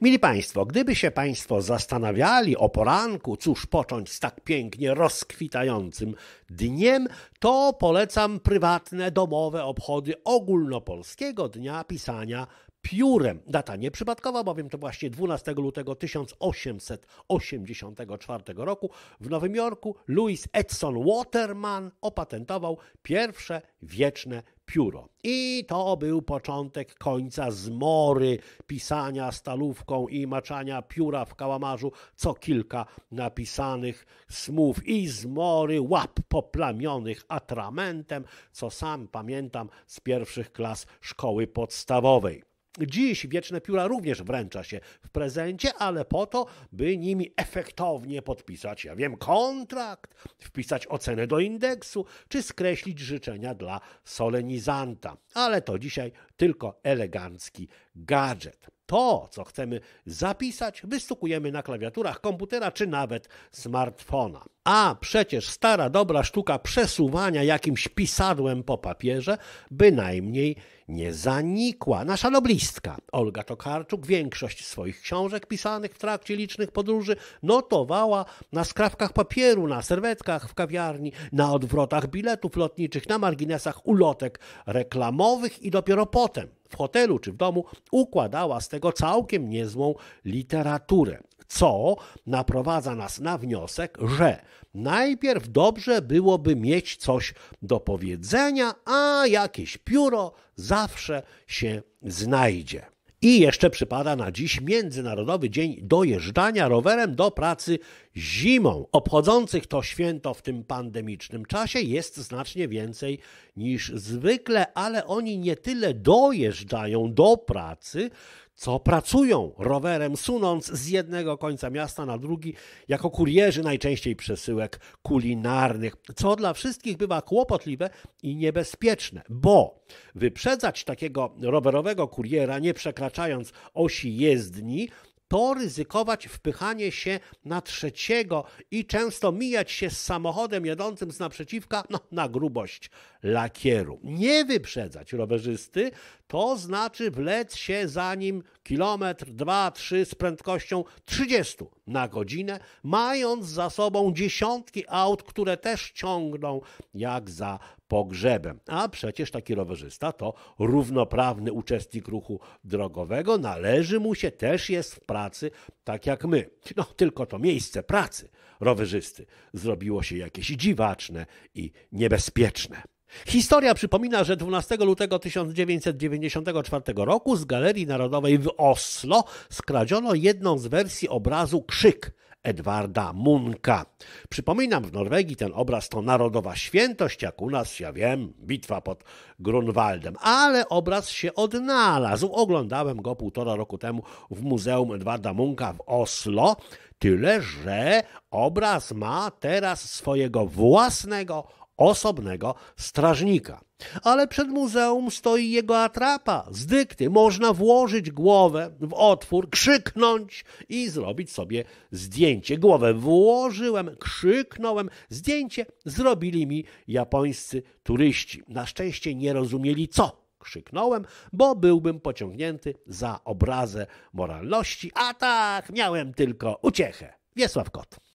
Mili Państwo, gdyby się Państwo zastanawiali o poranku, cóż począć z tak pięknie rozkwitającym dniem, to polecam prywatne, domowe obchody ogólnopolskiego dnia pisania piórem. Data nieprzypadkowa, bowiem to właśnie 12 lutego 1884 roku w Nowym Jorku Louis Edson Waterman opatentował pierwsze wieczne pióro. I to był początek końca zmory pisania stalówką i maczania pióra w kałamarzu co kilka napisanych smów i zmory łap poplamionych atramentem, co sam pamiętam z pierwszych klas szkoły podstawowej. Dziś wieczne pióra również wręcza się w prezencie, ale po to, by nimi efektownie podpisać, ja wiem, kontrakt, wpisać ocenę do indeksu, czy skreślić życzenia dla solenizanta. Ale to dzisiaj tylko elegancki gadżet. To, co chcemy zapisać, wystukujemy na klawiaturach komputera czy nawet smartfona. A przecież stara dobra sztuka przesuwania jakimś pisadłem po papierze bynajmniej nie zanikła. Nasza noblistka Olga Tokarczuk większość swoich książek pisanych w trakcie licznych podróży notowała na skrawkach papieru, na serwetkach w kawiarni, na odwrotach biletów lotniczych, na marginesach ulotek reklamowych i dopiero potem w hotelu czy w domu układała z tego całkiem niezłą literaturę co naprowadza nas na wniosek, że najpierw dobrze byłoby mieć coś do powiedzenia, a jakieś pióro zawsze się znajdzie. I jeszcze przypada na dziś Międzynarodowy Dzień Dojeżdżania Rowerem do Pracy Zimą. Obchodzących to święto w tym pandemicznym czasie jest znacznie więcej niż zwykle, ale oni nie tyle dojeżdżają do pracy, co pracują rowerem, sunąc z jednego końca miasta na drugi, jako kurierzy najczęściej przesyłek kulinarnych, co dla wszystkich bywa kłopotliwe i niebezpieczne, bo wyprzedzać takiego rowerowego kuriera, nie przekraczając osi jezdni, to ryzykować wpychanie się na trzeciego i często mijać się z samochodem jadącym z naprzeciwka no, na grubość lakieru. Nie wyprzedzać rowerzysty, to znaczy wlec się za nim kilometr, dwa, trzy z prędkością 30 na godzinę, mając za sobą dziesiątki aut, które też ciągną jak za pogrzebem. A przecież taki rowerzysta to równoprawny uczestnik ruchu drogowego, należy mu się, też jest w pracy, tak jak my. No, tylko to miejsce pracy rowerzysty zrobiło się jakieś dziwaczne i niebezpieczne. Historia przypomina, że 12 lutego 1994 roku z Galerii Narodowej w Oslo skradziono jedną z wersji obrazu Krzyk Edwarda Munka. Przypominam, w Norwegii ten obraz to narodowa świętość, jak u nas, ja wiem, bitwa pod Grunwaldem, ale obraz się odnalazł. Oglądałem go półtora roku temu w Muzeum Edwarda Munka w Oslo, tyle że obraz ma teraz swojego własnego osobnego strażnika. Ale przed muzeum stoi jego atrapa z dykty. Można włożyć głowę w otwór, krzyknąć i zrobić sobie zdjęcie. Głowę włożyłem, krzyknąłem, zdjęcie zrobili mi japońscy turyści. Na szczęście nie rozumieli co krzyknąłem, bo byłbym pociągnięty za obrazę moralności, a tak miałem tylko uciechę. Wiesław Kot.